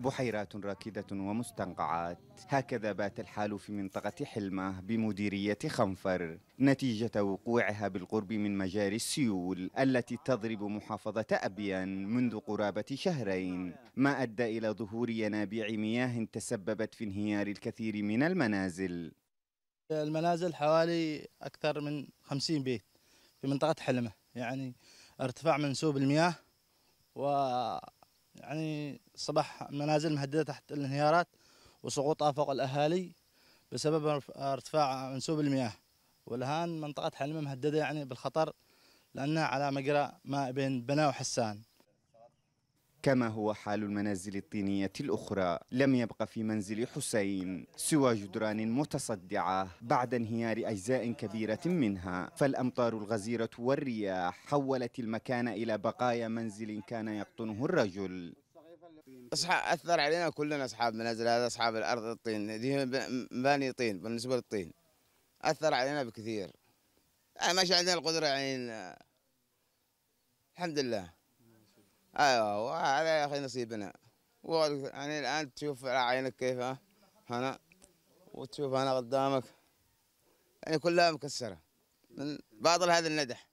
بحيرات راكدة ومستنقعات هكذا بات الحال في منطقة حلمة بمديرية خنفر نتيجة وقوعها بالقرب من مجاري السيول التي تضرب محافظة أبيان منذ قرابة شهرين ما أدى إلى ظهور ينابيع مياه تسببت في انهيار الكثير من المنازل المنازل حوالي أكثر من 50 بيت في منطقة حلمة يعني ارتفاع منسوب المياه و يعني صباح منازل مهددة تحت الانهيارات وسقوطها فوق الأهالي بسبب ارتفاع منسوب المياه والآن منطقة حلمة مهددة يعني بالخطر لأنها على مجرى ما بين بنا وحسان كما هو حال المنازل الطينية الأخرى لم يبقى في منزل حسين سوى جدران متصدعة بعد انهيار أجزاء كبيرة منها فالأمطار الغزيرة والرياح حولت المكان إلى بقايا منزل كان يقطنه الرجل أثر علينا كلنا أصحاب منازل هذا أصحاب الأرض الطين دي مباني طين بالنسبة للطين أثر علينا بكثير آه، ما عندنا القدرة يعني آه، الحمد لله ايوه هذا يا اخي نصيبنا يعني الان تشوف على عينك كيف هنا وتشوف هنا قدامك يعني كلها مكسره من بعض هذا الندح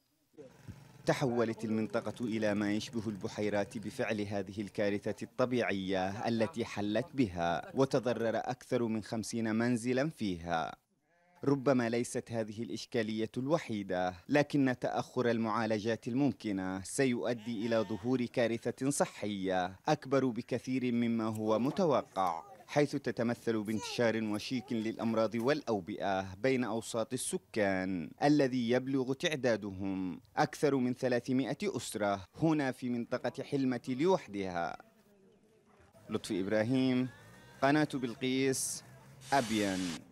تحولت المنطقة إلى ما يشبه البحيرات بفعل هذه الكارثة الطبيعية التي حلت بها وتضرر أكثر من خمسين منزلا فيها ربما ليست هذه الإشكالية الوحيدة لكن تأخر المعالجات الممكنة سيؤدي إلى ظهور كارثة صحية أكبر بكثير مما هو متوقع حيث تتمثل بانتشار وشيك للأمراض والأوبئة بين أوساط السكان الذي يبلغ تعدادهم أكثر من 300 أسرة هنا في منطقة حلمة لوحدها لطفي إبراهيم قناة بلقيس أبين